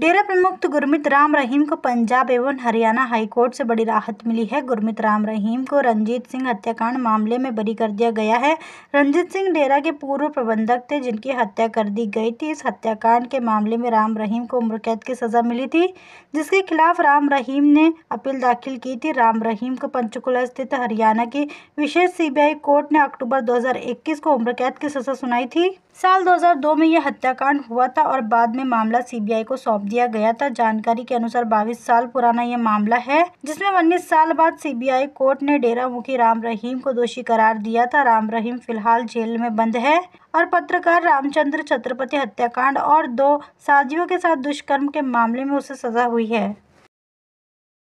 डेरा प्रमुख तो गुरमित राम रहीम को पंजाब एवं हरियाणा हाईकोर्ट से बड़ी राहत मिली है गुरमित राम रहीम को रंजीत सिंह हत्याकांड मामले में बरी कर दिया गया है रंजीत सिंह डेरा के पूर्व प्रबंधक थे जिनकी हत्या कर दी गई थी इस हत्याकांड के मामले में राम रहीम को उम्र कैद की सज़ा मिली थी जिसके खिलाफ राम रहीम ने अपील दाखिल की थी राम रहीम को पंचकूला स्थित हरियाणा की विशेष सीबीआई कोर्ट ने अक्टूबर दो को उम्र कैद की सज़ा सुनाई थी साल दो में यह हत्याकांड हुआ था और बाद में मामला सीबीआई को सौंप दिया गया था जानकारी के अनुसार बाईस साल पुराना यह मामला है जिसमें उन्नीस साल बाद सीबीआई कोर्ट ने डेरा मुखी राम रहीम को दोषी करार दिया था राम रहीम फिलहाल जेल में बंद है और पत्रकार रामचंद्र छत्रपति हत्याकांड और दो साधियों के साथ दुष्कर्म के मामले में उसे सजा हुई है